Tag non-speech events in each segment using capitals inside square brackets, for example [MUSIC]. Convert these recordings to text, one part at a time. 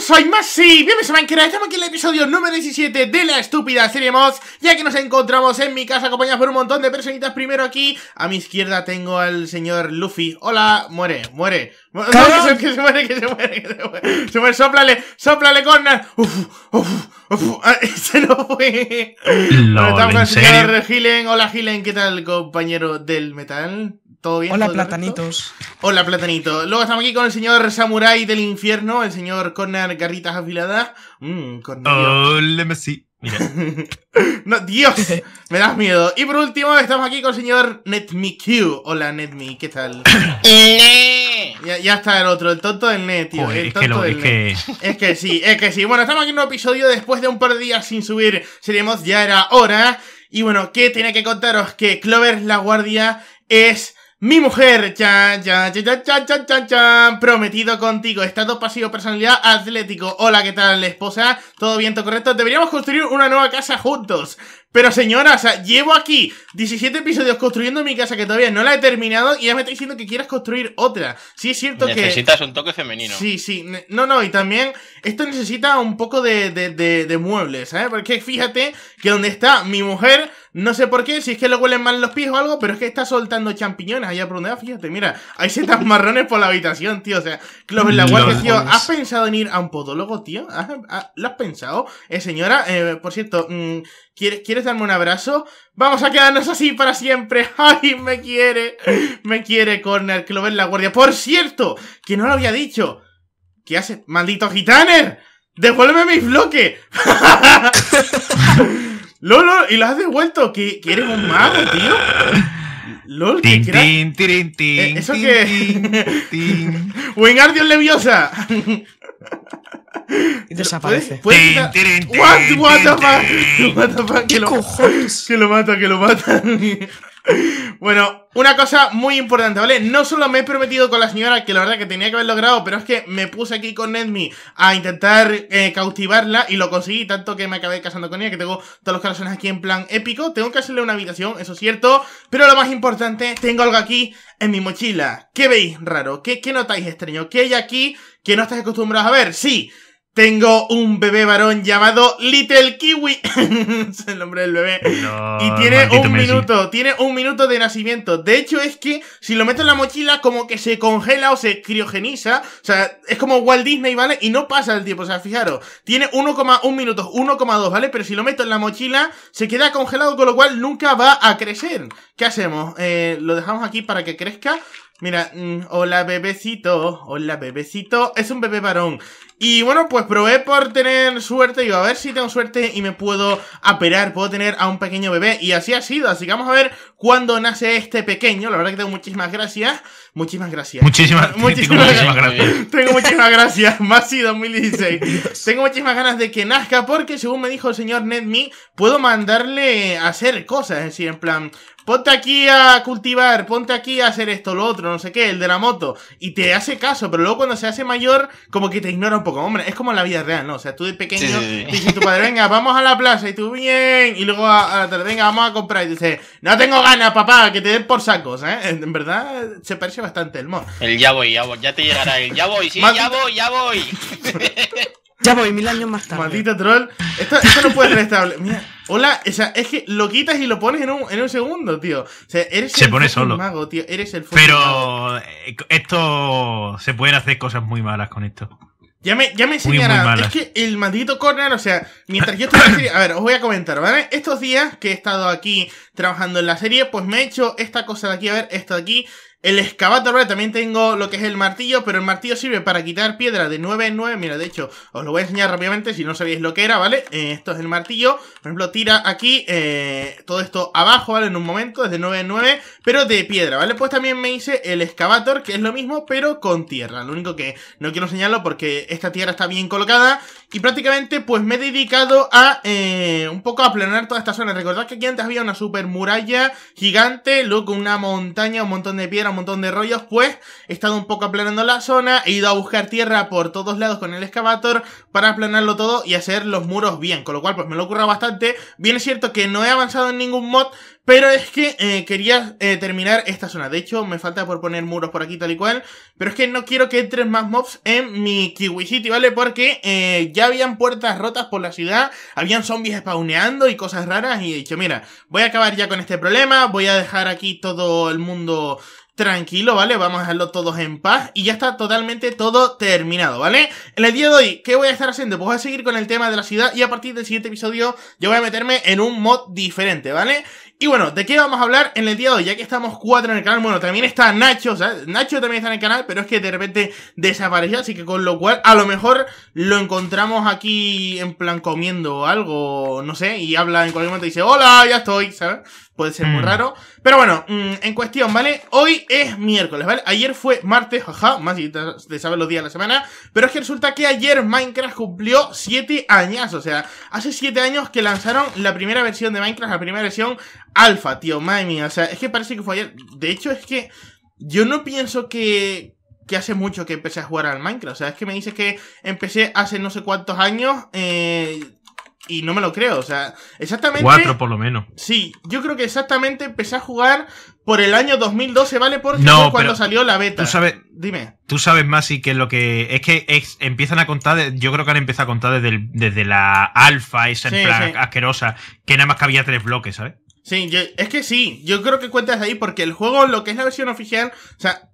soy Masi, bienvenidos a Minecraft, estamos aquí en el episodio número 17 de la estúpida serie Mods Ya que nos encontramos en mi casa acompañados por un montón de personitas, primero aquí, a mi izquierda tengo al señor Luffy Hola, muere, muere, [LAUGHS] no, que, se, muere, que se muere, que se muere, se muere, soplale, soplale con... Uf, uf, uf, [LAUGHS] se lo fue Hola, señor hola Gilen, ¿qué tal compañero del metal? ¿Todo bien? Hola, platanitos. Hola, platanitos. Luego estamos aquí con el señor Samurai del Infierno, el señor Connor Garritas Afiladas. Mmm, Hola, Messi. Mira. [LAUGHS] no, Dios, me das miedo. Y por último, estamos aquí con el señor NetMeQ. Hola, Netmi, ¿qué tal? [COUGHS] ya, ya, está el otro, el tonto del Net, tío. el es, que es, Que... es que sí, es que sí. Bueno, estamos aquí en un episodio después de un par de días sin subir. Seremos, ya era hora. Y bueno, ¿qué tenía que contaros? Que Clover la Guardia es mi mujer, chan, chan, chan, chan, chan, chan, chan, prometido contigo, estado pasivo, personalidad, atlético. Hola, ¿qué tal, esposa? ¿Todo viento correcto? Deberíamos construir una nueva casa juntos. Pero señora, o sea, llevo aquí 17 episodios construyendo mi casa que todavía no la he terminado y ya me está diciendo que quieras construir otra. Sí, es cierto que. Necesitas un toque femenino. Sí, sí. No, no, y también esto necesita un poco de, de, de, muebles, ¿sabes? ¿eh? Porque fíjate que donde está mi mujer, no sé por qué, si es que le huelen mal los pies o algo, pero es que está soltando champiñones allá por donde va. Fíjate, mira, hay setas marrones por la habitación, tío. O sea, Clover la guardia, tío. ¿Has pensado en ir a un podólogo, tío? ¿Lo has pensado? Eh, señora, eh, por cierto, mm, ¿Quieres, darme un abrazo? Vamos a quedarnos así para siempre. [LAUGHS] ¡Ay, me quiere! Me quiere, Corner, que lo ve en la guardia. Por cierto, que no lo había dicho. ¿Qué haces, maldito gitaner? ¡Devuélveme mi bloque! [LAUGHS] ¡Lol, y lo has devuelto! ¿Que, un mago, tío? ¡Lol, eh, tin, tin, tin, ¿Eso que... ¡Wingardium Leviosa! [LAUGHS] Y desaparece. ¿Puedes, puedes what what the fuck! What ¿Qué cojones? que lo mata, que lo mata. Bueno, una cosa muy importante, ¿vale? No solo me he prometido con la señora, que la verdad que tenía que haber logrado, pero es que me puse aquí con Nedmy a intentar eh, cautivarla y lo conseguí, tanto que me acabé casando con ella, que tengo todos los corazones aquí en plan épico. Tengo que hacerle una habitación, eso es cierto, pero lo más importante, tengo algo aquí en mi mochila. ¿Qué veis raro? ¿Qué, qué notáis extraño? ¿Qué hay aquí que no estáis acostumbrados a ver? Sí, tengo un bebé varón llamado Little Kiwi. [LAUGHS] es el nombre del bebé. y tiene un minuto, tiene un minuto de nacimiento. De hecho, es que si lo meto en la mochila, como que se congela o se criogeniza. O sea, es como Walt Disney, ¿vale? Y no pasa el tiempo. O sea, fijaros, tiene 1,1 minutos, 1,2, ¿vale? Pero si lo meto en la mochila, se queda congelado, con lo cual nunca va a crecer. ¿Qué hacemos? Eh, lo dejamos aquí para que crezca. Mira, mm, hola bebecito, hola bebecito, es un bebé varón. Y bueno, pues probé por tener suerte, digo, a ver si tengo suerte y me puedo aperar, puedo tener a un pequeño bebé. Y así ha sido, así que vamos a ver cuándo nace este pequeño. La verdad que tengo muchísimas gracias. Muchísimas gracias. Muchísimas, [LAUGHS] muchísimas, muchísimas gracias. [LAUGHS] Tengo muchísimas gracias, [LAUGHS] sido 2016. tengo muchísimas ganas de que nazca porque según me dijo el señor Nedmi, puedo mandarle a hacer cosas, es decir, en plan, ponte aquí a cultivar, ponte aquí a hacer esto, lo otro, no sé qué, el de la moto, y te hace caso, pero luego cuando se hace mayor, como que te ignora un poco. Hombre, es como en la vida real, ¿no? O sea, tú de pequeño dices tu padre, venga, vamos a la plaza, y tú bien, y luego a, la tarde, venga, vamos a comprar, y dices, no tengo ganas, papá, que te den por sacos, ¿eh? En verdad, se parece bastante el mod. El ya voy, ya voy, ya te llegará el ya voy, sí, ya voy, ya voy. [LAUGHS] Ya voy, mil años más tarde. Maldito troll. Esto, no puede ser estable. Mira, hola, o sea, es que lo quitas y lo pones en un, en un segundo, tío. O sea, eres se el solo. mago, tío. Eres el Pero eh, esto se pueden hacer cosas muy malas con esto. Ya me, ya me enseñará. Es que el maldito corner, o sea, mientras yo estoy en la serie, a ver, os voy a comentar, ¿vale? Estos días que he estado aquí trabajando en la serie, pues me he hecho esta cosa de aquí, a ver, esto de aquí, el excavador, también tengo lo que es el martillo, pero el martillo sirve para quitar piedra de 9 en 9. Mira, de hecho, os lo voy a enseñar rápidamente si no sabéis lo que era, ¿vale? Eh, esto es el martillo. Por ejemplo, tira aquí eh, todo esto abajo, ¿vale? En un momento, desde 9 en 9, pero de piedra, ¿vale? Pues también me hice el excavator, que es lo mismo, pero con tierra. Lo único que no quiero señalarlo porque esta tierra está bien colocada y prácticamente pues me he dedicado a eh, un poco a aplanar toda esta zona. Recordad que aquí antes había una super muralla gigante, luego una montaña, un montón de piedra, un montón de rollos, pues he estado un poco aplanando la zona, he ido a buscar tierra por todos lados con el excavator para aplanarlo todo y hacer los muros bien, con lo cual pues me lo ocurra bastante Bien es cierto que no he avanzado en ningún mod, pero es que eh, quería eh, terminar esta zona. De hecho, me falta por poner muros por aquí tal y cual. Pero es que no quiero que entren más mobs en mi Kiwi City, ¿vale? Porque eh, ya habían puertas rotas por la ciudad. Habían zombies spawneando y cosas raras. Y he dicho, mira, voy a acabar ya con este problema. Voy a dejar aquí todo el mundo tranquilo, ¿vale? Vamos a dejarlo todos en paz y ya está totalmente todo terminado, ¿vale? En el día de hoy, ¿qué voy a estar haciendo? Pues voy a seguir con el tema de la ciudad y a partir del siguiente episodio yo voy a meterme en un mod diferente, ¿vale? Y bueno, ¿de qué vamos a hablar en el día de hoy? Ya que estamos cuatro en el canal, bueno, también está Nacho, ¿sabes? Nacho también está en el canal, pero es que de repente desapareció, así que con lo cual a lo mejor lo encontramos aquí en plan comiendo algo, no sé, y habla en cualquier momento y dice, hola, ya estoy, ¿sabes? puede ser muy mm. raro. Pero bueno, mm, en cuestión, ¿vale? Hoy es miércoles, ¿vale? Ayer fue martes, jaja, más si te sabes los días de la semana. Pero es que resulta que ayer Minecraft cumplió 7 años. O sea, hace 7 años que lanzaron la primera versión de Minecraft, la primera versión alfa, tío, madre mía. O sea, es que parece que fue ayer. De hecho, es que yo no pienso que que hace mucho que empecé a jugar al Minecraft. O sea, es que me dices que empecé hace no sé cuántos años. Eh, y no me lo creo, o sea, exactamente... Cuatro por lo menos. Sí, yo creo que exactamente empecé a jugar por el año 2012, ¿vale? Porque cuando salió la beta. Tú sabes, Dime. Tú sabes más y que lo que... Es que empiezan a contar, yo creo que han empezado a contar desde, la alfa, esa asquerosa, que nada más que había tres bloques, ¿sabes? Sí, es que sí, yo creo que cuentas ahí porque el juego, lo que es la versión oficial, o sea...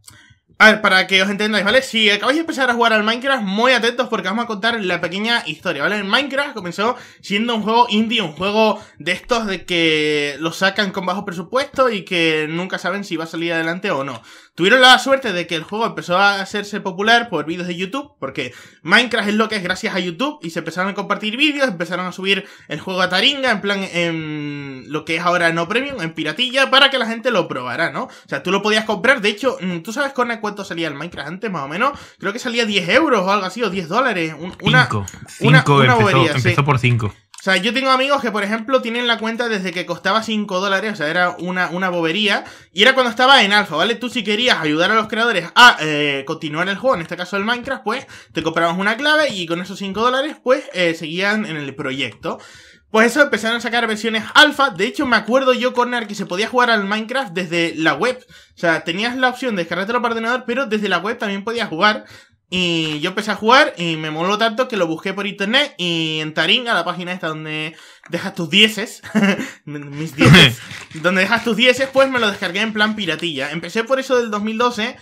A ver, para que os entendáis, ¿vale? Si acabáis de empezar a jugar al Minecraft, muy atentos porque vamos a contar la pequeña historia, ¿vale? El Minecraft comenzó siendo un juego indie, un juego de estos de que lo sacan con bajo presupuesto y que nunca saben si va a salir adelante o no. Tuvieron la suerte de que el juego empezó a hacerse popular por vídeos de YouTube, porque Minecraft es lo que es gracias a YouTube, y se empezaron a compartir vídeos, empezaron a subir el juego a Taringa, en plan, en lo que es ahora no premium, en piratilla, para que la gente lo probara, ¿no? O sea, tú lo podías comprar, de hecho, mm, tú sabes con la cuánto salía el Minecraft antes, más o menos. Creo que salía 10 euros o algo así, o 10 dólares. una, una, bobería, por 5. O sea, yo tengo amigos que, por ejemplo, tienen la cuenta desde que costaba 5 dólares, o sea, era una, una bobería, y era cuando estaba en alfa, ¿vale? Tú si querías ayudar a los creadores a eh, continuar el juego, en este caso el Minecraft, pues te comprabas una clave y con esos 5 dólares, pues eh, seguían en el proyecto. Pues eso, empezaron a sacar versiones alfa. De hecho, me acuerdo yo, Corner, que se podía jugar al Minecraft desde la web. O sea, tenías la opción de descargártelo para ordenador, pero desde la web también podías jugar. Y yo empecé a jugar y me moló tanto que lo busqué por internet y en Taringa, a la página esta donde dejas tus dieces, [LAUGHS] mis dieces, [LAUGHS] donde dejas tus dieces, pues me lo descargué en plan piratilla. Empecé por eso del 2012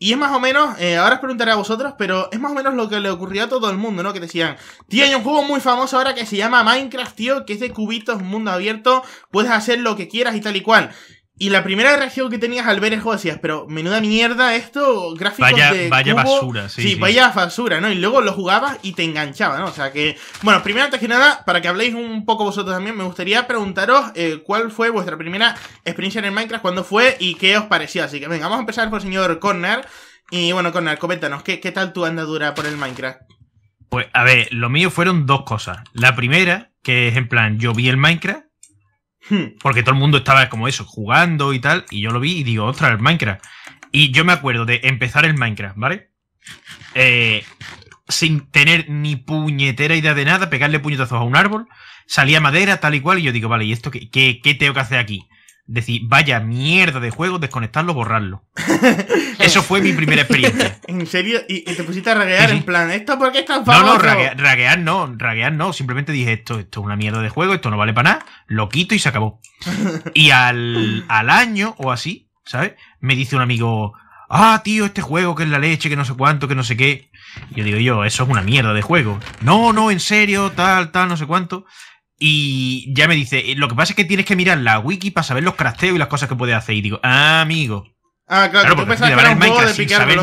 y es más o menos, eh, ahora os preguntaré a vosotros, pero es más o menos lo que le ocurrió a todo el mundo, ¿no? Que decían, tío, hay un juego muy famoso ahora que se llama Minecraft, tío, que es de cubitos, mundo abierto, puedes hacer lo que quieras y tal y cual. Y la primera reacción que tenías al ver el juego decías, pero menuda mierda esto, gráficos vaya, de Vaya basura, sí, sí, vaya basura, ¿no? Y luego lo jugabas y te enganchaba, ¿no? O sea que... Bueno, primero, antes que nada, para que habléis un poco vosotros también, me gustaría preguntaros eh, cuál fue vuestra primera experiencia en el Minecraft, cuándo fue y qué os pareció. Así que venga, vamos a empezar por el señor Corner. Y bueno, Corner, coméntanos, ¿qué, qué tal tu andadura por el Minecraft? Pues a ver, lo mío fueron dos cosas. La primera, que es en plan, yo vi el Minecraft Hmm. Porque todo el mundo estaba como eso, jugando y tal. Y yo lo vi y digo, ostras, el Minecraft. Y yo me acuerdo de empezar el Minecraft, ¿vale? Eh, sin tener ni puñetera idea de nada, pegarle puñetazos a un árbol, salía madera, tal y cual, y yo digo, vale, ¿y esto qué, qué, qué tengo que hacer aquí? decir, vaya mierda de juego, desconectarlo, borrarlo. [LAUGHS] Eso fue mi primera experiencia. [LAUGHS] ¿En serio? ¿Y, te pusiste a raguear en plan, ¿esto por qué está No, no, raguear, no, raguear no. Simplemente dije, esto, esto es una mierda de juego, esto no vale para nada, lo quito y se acabó. [LAUGHS] Y al, al año o así, ¿sabes? Me dice un amigo, ah, tío, este juego que es la leche, que no sé cuánto, que no sé qué. Yo digo, yo, eso es una mierda de juego. No, no, en serio, tal, tal, no sé cuánto. Y ya me dice, eh, lo que pasa es que tienes que mirar la wiki para saber los crafteos y las cosas que puede hacer. Y digo, ah, amigo. Ah, claro,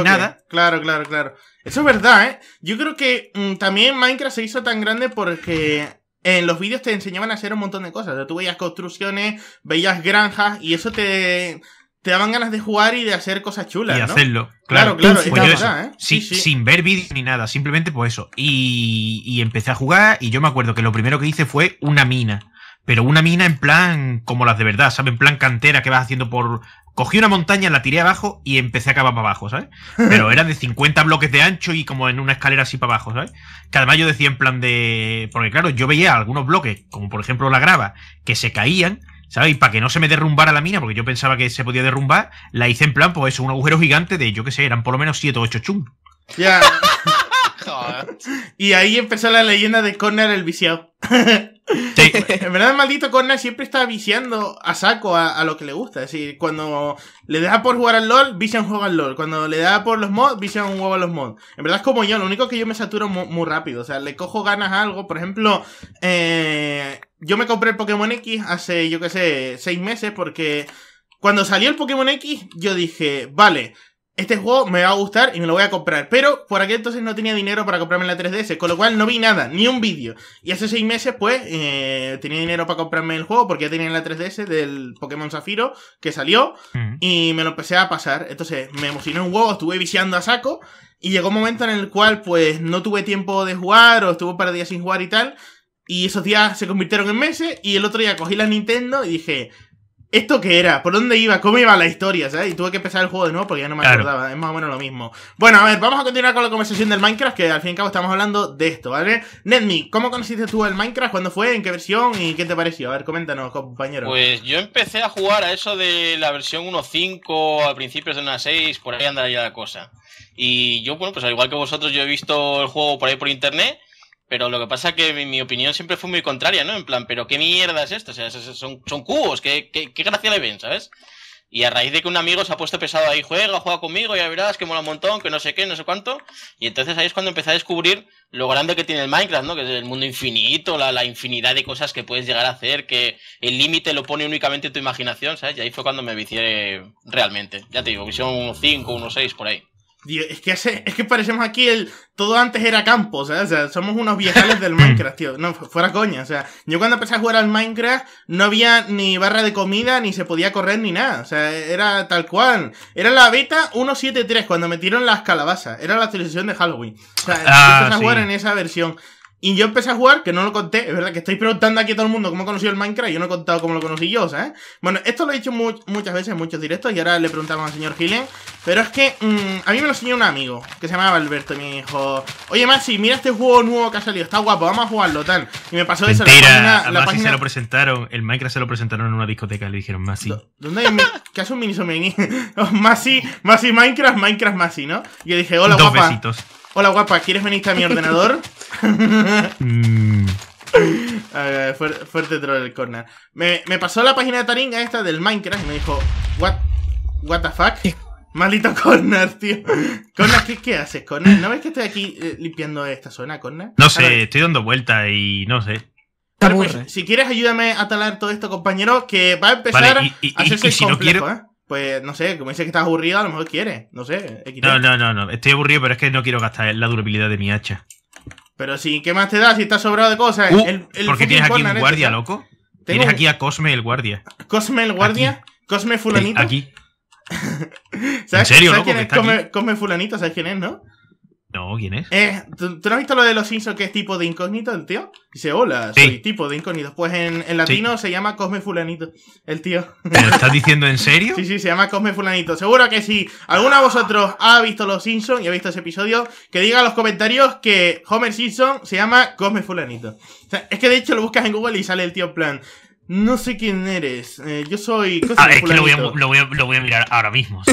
claro Claro, claro, Eso es verdad, ¿eh? Yo creo que mm, también Minecraft se hizo tan grande porque en los vídeos te enseñaban a hacer un montón de cosas. O sea, tú veías construcciones, veías granjas y eso te te daban ganas de jugar y de hacer cosas chulas. Y hacerlo. Claro, claro. claro pues eso, ¿eh? sí, Sin ver vídeos ni nada, simplemente por pues eso. Y, empecé a jugar y yo me acuerdo que lo primero que hice fue una mina. Pero una mina en plan como las de verdad, ¿sabes? En plan cantera que vas haciendo por... Cogí una montaña, la tiré abajo y empecé a cavar para abajo, ¿sabes? [LAUGHS] Pero era de 50 bloques de ancho y como en una escalera así para abajo, ¿sabes? Que además yo decía en plan de... Porque claro, yo veía algunos bloques, como por ejemplo la grava, que se caían ¿Sabes? Y Para que no se me derrumbara la mina, porque yo pensaba que se podía derrumbar, la hice en plan, pues un agujero gigante de, yo qué sé, eran por lo menos 7 o 8 chung. Ya. [LAUGHS] Y ahí empezó la leyenda de corner el viciado. [LAUGHS] En verdad, el maldito Corner siempre está viciando a saco a, lo que le gusta. Es decir, cuando le deja por jugar al LOL, vician juega al LOL. Cuando le da por los mods, vicia un a los mods. En verdad es como yo, lo único que yo me saturo muy, muy rápido. O sea, le cojo ganas a algo. Por ejemplo, eh, yo me compré el Pokémon X hace, yo qué sé, seis meses porque cuando salió el Pokémon X yo dije, vale, este juego me va a gustar y me lo voy a comprar. Pero por aquel entonces no tenía dinero para comprarme la 3DS, con lo cual no vi nada, ni un vídeo. Y hace seis meses, pues, eh, tenía dinero para comprarme el juego porque ya tenía la 3DS del Pokémon Zafiro que salió mm. y me lo empecé a pasar. Entonces me emocioné un juego estuve viciando a saco y llegó un momento en el cual, pues, no tuve tiempo de jugar o estuve para par de días sin jugar y tal. Y esos días se convirtieron en meses. Y el otro día cogí la Nintendo y dije, ¿Esto qué era? ¿Por dónde iba? ¿Cómo iba la historia? ¿sabes? Y tuve que empezar el juego de nuevo porque ya no me acordaba. Es más o menos lo mismo. Bueno, a ver, vamos a continuar con la conversación del Minecraft, que al fin y al cabo estamos hablando de esto, ¿vale? Nedmi, ¿cómo conociste tú el Minecraft? ¿Cuándo fue? ¿En qué versión? ¿Y qué te pareció? A ver, coméntanos, compañero. Pues yo empecé a jugar a eso de la versión 1.5, a principios de una 6, por ahí andaría la cosa. Y yo, bueno, pues al igual que vosotros, yo he visto el juego por ahí por internet pero lo que pasa que mi, opinión siempre fue muy contraria, ¿no? En plan, ¿pero qué mierda es esto? O sea, son, son cubos, ¿qué, qué, gracia le ven, ¿sabes? Y a raíz de que un amigo se ha puesto pesado ahí, juega, juega conmigo, ya verás que mola un montón, que no sé qué, no sé cuánto. Y entonces ahí es cuando empecé a descubrir lo grande que tiene el Minecraft, ¿no? Que es el mundo infinito, la, la infinidad de cosas que puedes llegar a hacer, que el límite lo pone únicamente tu imaginación, ¿sabes? Y ahí fue cuando me vicié realmente. Ya te digo, visión unos 6 por ahí es que, hace, es que parecemos aquí el. Todo antes era campo, o sea, somos unos viejales del [CLEARS THROAT] Minecraft, tío. No, fuera coña, o sea. Yo cuando empecé a jugar al Minecraft no había ni barra de comida, ni se podía correr, ni nada. O sea, era tal cual. Era la beta 1.7.3, cuando metieron las calabazas. Era la actualización de Halloween. O sea, ah, empecé a jugar en esa versión. Y yo empecé a jugar, que no lo conté, es verdad que estoy preguntando aquí a todo el mundo cómo he conocido el Minecraft yo no he contado cómo lo conocí yo, ¿sabes? Bueno, esto lo he dicho muchas veces en muchos directos y ahora le preguntamos al señor Gilen, pero es que mm, a mí me lo enseñó un amigo que se llamaba Alberto mi hijo oye Masi, mira este juego nuevo que ha salido, está guapo, vamos a jugarlo, tal. Y me pasó esa eso, la página... la se lo presentaron, el Minecraft se lo presentaron en una discoteca, le dijeron Masi ¿Dónde hay un... ¿Qué hace un mini [LAUGHS] oh, Masi, Maxi Minecraft, Minecraft Maxi, ¿no? Y yo dije, hola Dos guapa. Hola guapa, ¿quieres venirte a mi ordenador? [LAUGHS] [LAUGHS] fuerte, troll el corner. Me, pasó la página de Taringa esta del Minecraft y me dijo, what, what the fuck? Maldito Corner, tío. Corner, ¿qué, haces, Corner? ¿No ves que estoy aquí eh, limpiando esta zona, Corner? No sé, estoy dando vueltas y no sé. Pues, si quieres, ayúdame a talar todo esto, compañero, que va a empezar a hacerse pues, ¿eh? pues no sé, como dice que estás aburrido, a lo mejor quiere. No sé. No, no, no, no. Estoy aburrido, pero es que no quiero gastar la durabilidad de mi hacha. Pero sí, ¿qué más te da si estás sobrado de cosas? Uh, el, porque tienes aquí un guardia, loco. Tienes aquí a Cosme el guardia. ¿Cosme el guardia? ¿Cosme fulanito? Aquí. [LAUGHS] ¿Sabes, ¿En serio, quién es? Cosme fulanito, ¿sabes quién es, no? No, ¿quién es? Eh, ¿tú, no has visto lo de los Simpsons que es tipo de incógnito el tío? Dice, hola, soy tipo de incógnito. Pues en, en latino se llama Cosme Fulanito, el tío. ¿Me lo estás diciendo en serio? [LAUGHS] sí, sí, se llama Cosme Fulanito. Seguro que si alguno de vosotros ha visto los Simpsons y ha visto ese episodio, que diga en los comentarios que Homer Simpson se llama Cosme Fulanito. es que de hecho lo buscas en Google y sale el tío en plan. No sé quién eres. Eh, yo soy. Cosme ah, es que lo voy, a, mirar ahora mismo.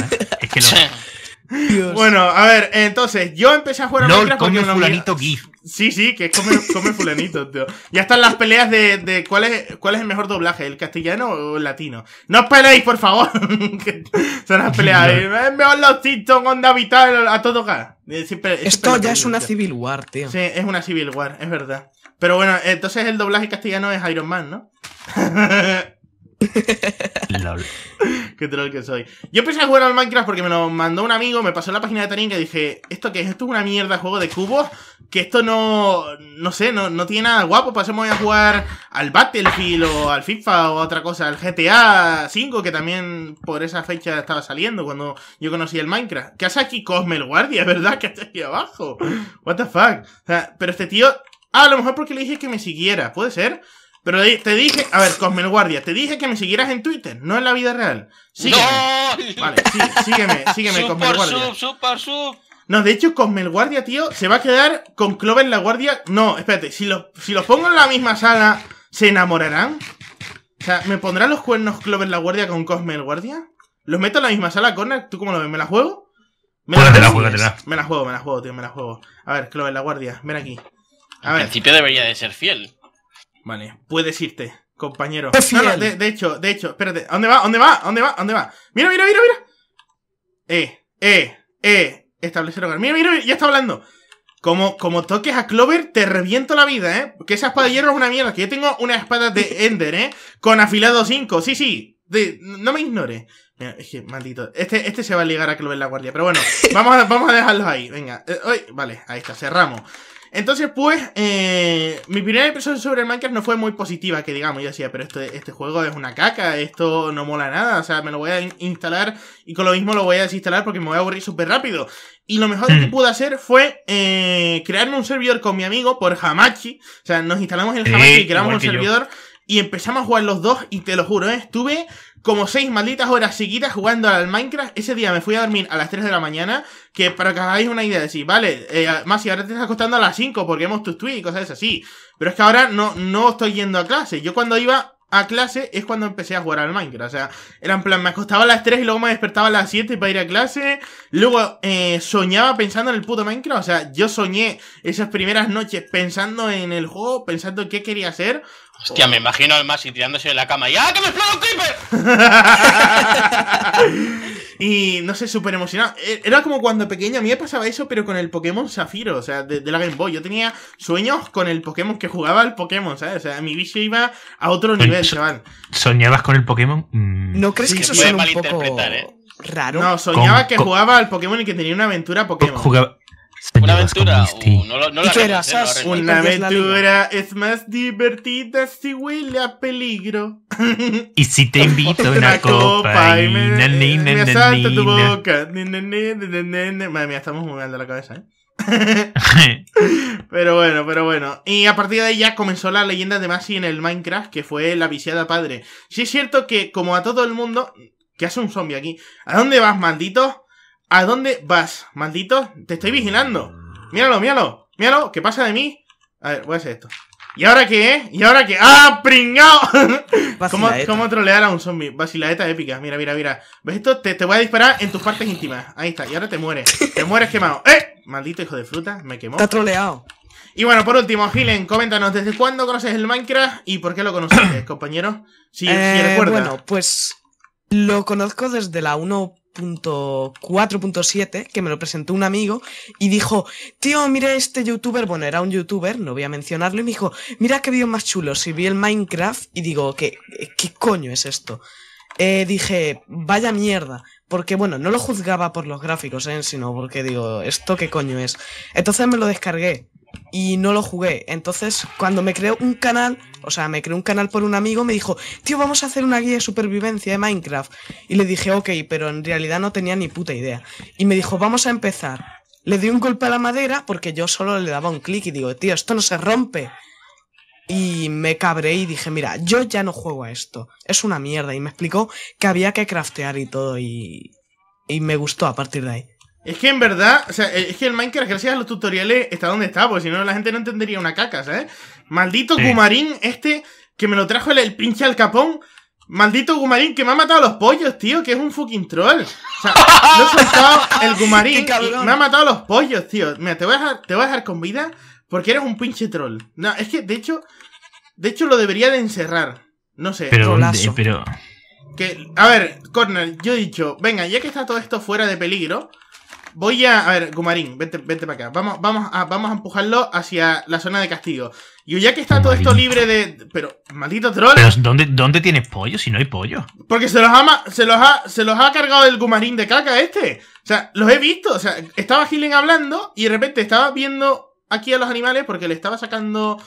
Es que lo... [LAUGHS] Dios. Bueno, a ver, entonces, yo empecé a jugar a LOL, Minecraft con fulanito GIF. Sí, sí, que come, come fulanito, [LAUGHS] tío. Ya están las peleas de, cuál, es, cuál es el mejor doblaje, el castellano o el latino. No os peleéis, por favor. [LAUGHS] Son las peleas. Veo eh, Mejor los TikTok, onda vital, a todo gas. Eh, Esto ya es una Civil War, tío. Sí, es una Civil War, es verdad. Pero bueno, entonces el doblaje castellano es Iron Man, ¿no? [LAUGHS] Lol. Qué troll que soy. Yo empecé a jugar al Minecraft porque me lo mandó un amigo, me pasó la página de Taringa y dije, ¿esto qué es? Esto es una mierda juego de cubos, que esto no, no sé, no, no tiene nada guapo, pasemos a jugar al Battlefield o al FIFA o otra cosa, al GTA V que también por esa fecha estaba saliendo cuando yo conocí el Minecraft. ¿Qué hace aquí Cosme el Guardia, verdad? Que está aquí abajo. What the fuck. pero este tío... Ah, a lo mejor porque le dije que me siguiera, puede ser. Pero te dije, a ver, Cosme el Guardia, te dije que me siguieras en Twitter, no en la vida real. Sígueme. ¡No! Vale, sígueme, sígueme, Guardia. Sub, super No, de hecho, Cosme el Guardia, tío, se va a quedar con Clover la Guardia. No, espérate, si los si pongo en la misma sala, ¿se enamorarán? O sea, ¿me pondrán los cuernos Clover la Guardia con Cosme el Guardia? ¿Los meto en la misma sala, Connor? ¿Tú cómo lo ves? ¿Me la juego? Me la, me la juego, me la juego, tío, me la juego. A ver, Clover la Guardia, ven aquí. A en principio debería de ser fiel. Vale, puedes irte, compañero. No, no, de, hecho, de hecho, espérate. dónde va? dónde va? dónde va? dónde va? Mira, mira, mira, mira. Eh, eh, eh. Establecer hogar. Mira, mira, ya está hablando. Como, como toques a Clover, te reviento la vida, ¿eh? Porque esa espada de hierro es una mierda. Que yo tengo una espada de Ender, ¿eh? Con afilado 5. Sí, sí. De, no me ignores. Es que, maldito. Este, este se va a ligar a Clover la guardia. Pero bueno, [LAUGHS] vamos a, vamos a dejarlos ahí. Venga. Eh, vale, ahí está. Cerramos. Entonces, pues, eh, mi primera impresión sobre el Minecraft no fue muy positiva, que digamos, yo decía, pero este, este juego es una caca, esto no mola nada, o sea, me lo voy a instalar y con lo mismo lo voy a desinstalar porque me voy a aburrir súper rápido. Y lo mejor que mm. pude hacer fue eh, crearme un servidor con mi amigo por Hamachi, o sea, nos instalamos en Hamachi y creamos un servidor y empezamos a jugar los dos y te lo juro, ¿eh? estuve como seis malditas horas seguidas jugando al Minecraft. Ese día me fui a dormir a las 3 de la mañana, que para que hagáis una idea de vale, eh, más si ahora te estás acostando a las 5 porque hemos tus tweets y cosas así. Pero es que ahora no, no estoy yendo a clase. Yo cuando iba a clase es cuando empecé a jugar al Minecraft. O sea, era en plan, me acostaba a las 3 y luego me despertaba a las 7 para ir a clase. Luego eh, soñaba pensando en el puto Minecraft. O sea, yo soñé esas primeras noches pensando en el juego, pensando qué quería hacer. Hostia, me imagino al Masi tirándose de la cama y ¡Ah, que me explota un creeper! [LAUGHS] Y no sé, súper emocionado. E-, era como cuando pequeño a mí me pasaba eso, pero con el Pokémon Zafiro, o sea, de, la Game Boy. Yo tenía sueños con el Pokémon que jugaba al Pokémon, ¿sabes? O sea, mi vicio iba a otro nivel, chaval. ¿Soñabas con el Pokémon? Mm. ¿No crees que eso suena un poco ¿eh? raro? No, soñaba que jugaba al Pokémon y que tenía una aventura Pokémon. Una aventura. Una aventura es más divertida si huele a peligro. [LAUGHS] y si te invito a una copa y me, na, tu boca. Madre mía, estamos jugando la cabeza, ¿eh? [LAUGHS] pero bueno, pero bueno. Y a partir de ahí ya comenzó la leyenda de Masi en el Minecraft, que fue la viciada padre. Sí es cierto que, como a todo el mundo, que hace un zombie aquí. ¿A dónde vas, maldito? ¿A dónde vas, maldito? Te estoy vigilando. Míralo, míralo. Míralo, ¿qué pasa de mí? A ver, voy a hacer esto. ¿Y ahora qué, eh? ¿Y ahora qué? ¡Ah, pringao! [LAUGHS] ¿Cómo, ¿Cómo, trolear a un zombie? Basilaeta épica. Mira, mira, mira. ¿Ves esto? Te, te, voy a disparar en tus partes íntimas. Ahí está. Y ahora te mueres. Te mueres quemado. ¡Eh! Maldito hijo de fruta. Me quemó. Está troleado. Y bueno, por último, Gilen, coméntanos, ¿desde cuándo conoces el Minecraft y por qué lo conoces, [COUGHS] compañero? Sí, sí, sí, Bueno, pues lo conozco desde la 1. 4.7, que me lo presentó un amigo y dijo, tío, mira este youtuber, bueno, era un youtuber, no voy a mencionarlo, y me dijo, mira qué vídeo más chulo, si vi el Minecraft y digo, ¿qué, qué coño es esto? Eh, dije, vaya mierda, porque bueno, no lo juzgaba por los gráficos, eh, sino porque digo, ¿esto qué coño es? Entonces me lo descargué y no lo jugué. Entonces, cuando me creó un canal, o sea, me creó un canal por un amigo, me dijo, tío, vamos a hacer una guía de supervivencia de Minecraft. Y le dije, ok, pero en realidad no tenía ni puta idea. Y me dijo, vamos a empezar. Le di un golpe a la madera porque yo solo le daba un clic y digo, tío, esto no se rompe. Y me cabré y dije, mira, yo ya no juego a esto. Es una mierda. Y me explicó que había que craftear y todo y... Y me gustó a partir de ahí. Es que en verdad, o sea, es que el Minecraft, gracias a los tutoriales, está donde está, porque si no, la gente no entendería una caca, ¿sabes? Maldito Gumarín, este que me lo trajo el, pinche al capón. Maldito Gumarín que me ha matado a los pollos, tío, que es un fucking troll. O sea, he soltado el Gumarín [LAUGHS] me ha matado a los pollos, tío. Mira, te voy a dejar, te voy a dejar con vida porque eres un pinche troll. No, es que de hecho, de hecho lo debería de encerrar. No sé, pero, pero... a ver, Corner, yo he dicho, venga, ya que está todo esto fuera de peligro, Voy a... A ver, Gumarín, vente, vente para acá. Vamos, vamos, a, vamos a empujarlo hacia la zona de castigo. Y ya que está todo esto libre de... Pero, maldito troll. Pero, ¿dónde, tienes pollo si no hay pollo? Porque se los ha, se se ha cargado el Gumarín de caca este. O sea, los he visto. O sea, estaba Gilen hablando y de repente estaba viendo aquí a los animales porque le estaba sacando...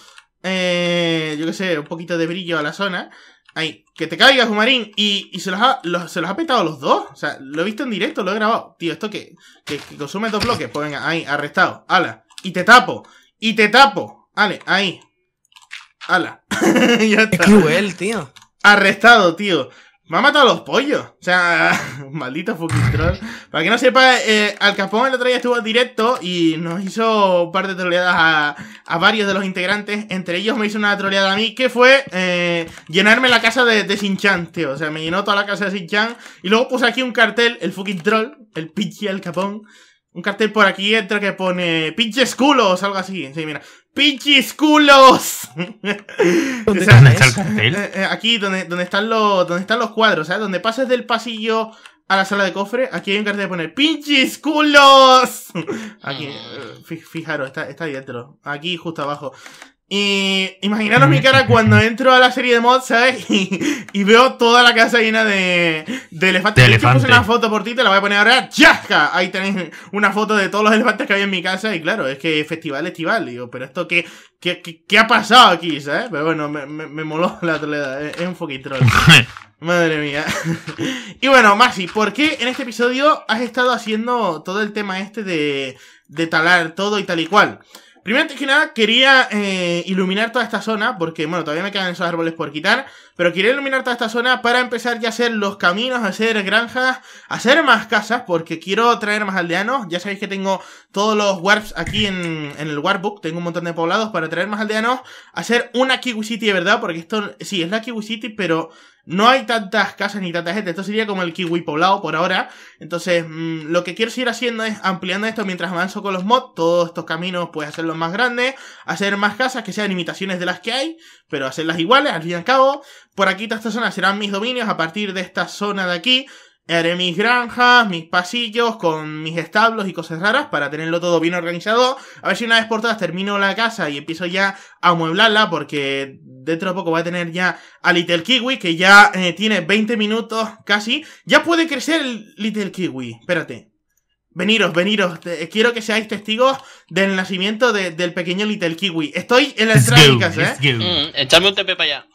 Eh, yo qué sé, un poquito de brillo a la zona. Ahí, que te caiga, Humarín. Y, y se, los ha, se los ha petado los dos. O sea, lo he visto en directo, lo he grabado. Tío, esto que, que, consume dos bloques. Pues venga, ahí, arrestado. Ala. Y te tapo. Y te tapo. Vale, ahí. Ala. [LAUGHS] ya está. tío. Arrestado, tío. Me ha matado a los pollos. O sea, [LAUGHS] maldito fucking troll. Para que no sepa, eh, Al Capón el otro día estuvo directo y nos hizo un par de troleadas a, a, varios de los integrantes. Entre ellos me hizo una troleada a mí que fue eh, llenarme la casa de, de Sinchan, tío. O sea, me llenó toda la casa de Sinchan. Y luego puse aquí un cartel, el fucking troll, el pinche Al Capón. Un cartel por aquí entre que pone pinches culos, algo así. Sí, mira. ¡Pinches culos! ¿Dónde el cartel? Eh, eh, aquí donde, donde, están los, donde están los cuadros, ¿sabes? Donde pasas del pasillo a la sala de cofre, aquí hay un cartel de poner ¡Pinches culos! Aquí, ah. eh, fijaros, está, está ahí dentro. Aquí justo abajo. Y imaginaros mi cara cuando entro a la serie de mods, ¿sabes? [LAUGHS] Y, veo toda la casa llena de, elefantes. De elefante. puse una foto por ti, te la voy a poner ahora. ¡Chasca! Ahí tenéis una foto de todos los elefantes que había en mi casa. Y claro, es que festival estival. Digo, pero esto qué, qué, qué, ha pasado aquí, ¿sabes? Pero bueno, me, me, moló la troleda. Es, un troll [LAUGHS] Madre mía. [LAUGHS] y bueno, Maxi, ¿por qué en este episodio has estado haciendo todo el tema este de, de talar todo y tal y cual? Primero, antes que nada, quería eh, iluminar toda esta zona porque, bueno, todavía me quedan esos árboles por quitar. Pero quiero iluminar toda esta zona para empezar ya a hacer los caminos, hacer granjas, hacer más casas, porque quiero traer más aldeanos. Ya sabéis que tengo todos los warps aquí en, en el warbook, tengo un montón de poblados para traer más aldeanos, hacer una Kiwi City verdad, porque esto sí, es la Kiwi City, pero no hay tantas casas ni tanta gente. Esto sería como el kiwi poblado por ahora. Entonces, mm, lo que quiero seguir haciendo es ampliando esto mientras avanzo con los mods. Todos estos caminos, pues hacerlos más grandes, hacer más casas que sean imitaciones de las que hay, pero hacerlas iguales, al fin y al cabo. Por aquí todas esta zona serán mis dominios. A partir de esta zona de aquí haré mis granjas, mis pasillos, con mis establos y cosas raras para tenerlo todo bien organizado. A ver si una vez por todas termino la casa y empiezo ya a amueblarla porque dentro de poco va a tener ya a Little Kiwi que ya eh, tiene 20 minutos casi. Ya puede crecer el Little Kiwi. Espérate. Veniros, veniros. quiero que seáis testigos del nacimiento del pequeño Little Kiwi. Estoy en la entrada ¿eh? Mm, un TP para allá.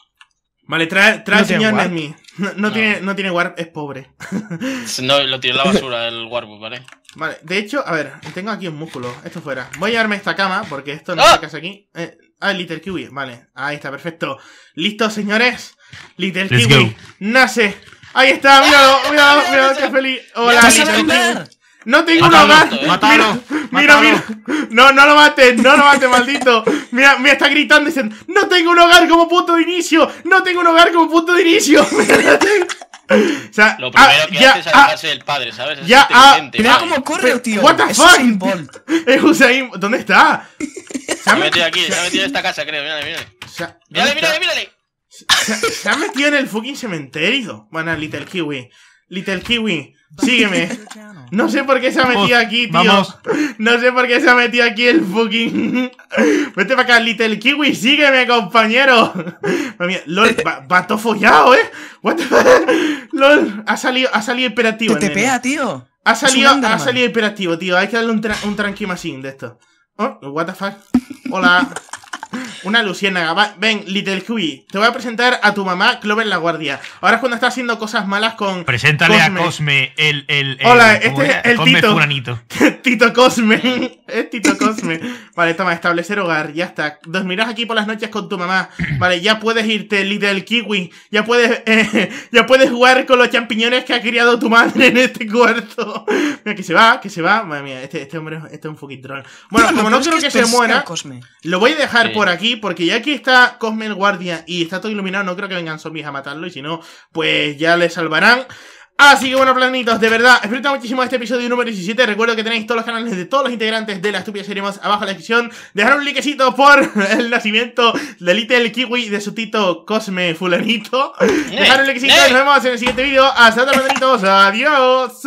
Vale, trae, trae señor Netmi. No, no, tiene, no tiene warp, es pobre. [LAUGHS] no, lo tiene en la basura [LAUGHS] el warp, ¿vale? Vale, de hecho, a ver, tengo aquí un músculo. Esto fuera. Voy a llevarme esta cama, porque esto no ¡Ah! sacas aquí. Eh, ah, ah, Little Kiwi, vale. Ahí está, perfecto. ¿Listos, señores? Little Kiwi nace. Ahí está, míralo, míralo, míralo, [LAUGHS] qué feliz. Hola, Little Kiwi. No tengo un hogar. mira, mira, No, no lo mates, no lo mates, maldito. Mira, me está gritando diciendo, no tengo un hogar como punto de inicio. No tengo un hogar como punto de inicio. [LAUGHS] O sea, lo ah, primero que hace es ah, alejarse del padre, ¿sabes? ya, ah, mira cómo corre, tío. What the fuck? Es Usain ¿Dónde está? Se ha metido aquí, se ha metido en esta casa, creo. mira, mira, mírale, mírale, mírale. Se, ha metido en el fucking cementerio. Bueno, Little Kiwi. Little Kiwi. Sígueme. No sé por qué se ha metido aquí, tío. No sé por qué se ha metido aquí el fucking. Vete para acá, Little Kiwi. Sígueme, compañero. LOL, vato follado, ¿eh? What the LOL, ha salido, ha salido imperativo? Te pea, tío. Ha salido, ha salido imperativo, tío. Hay que darle un, tranqui machine de esto. Oh, what the fuck. Hola. Una luciérnaga. ven, Little Kiwi te voy a presentar a tu mamá, Clover la Guardia. Ahora es cuando está haciendo cosas malas con. Preséntale a Cosme, el. el, el Hola, este es el Tito. [LAUGHS] Tito Cosme. Es Tito Cosme. vale, toma, establecer hogar, ya está. Dormirás aquí por las noches con tu mamá. Vale, ya puedes irte, Little Kiwi. Ya puedes, [LAUGHS] eh, ya puedes jugar con los champiñones que ha criado tu madre en este cuarto. Mira, que se va, que se va. Madre mía, este, este hombre este es un fucking Bueno, como no creo que, se muera, lo voy a dejar. por por aquí, porque ya que está Cosme el guardia y está todo iluminado, no creo que vengan zombies a matarlo, y si no, pues ya le salvarán. Así que bueno, planitos, de verdad, disfruta muchísimo este episodio número 17. Recuerdo que tenéis todos los canales de todos los integrantes de la estúpida serie más abajo en la descripción. Dejar un likecito por [LAUGHS] el nacimiento de Little Kiwi de su tito Cosme Fulanito. Eh, Dejar un likecito, eh. nos vemos en el siguiente vídeo. Hasta otra, planitos, [LAUGHS] adiós.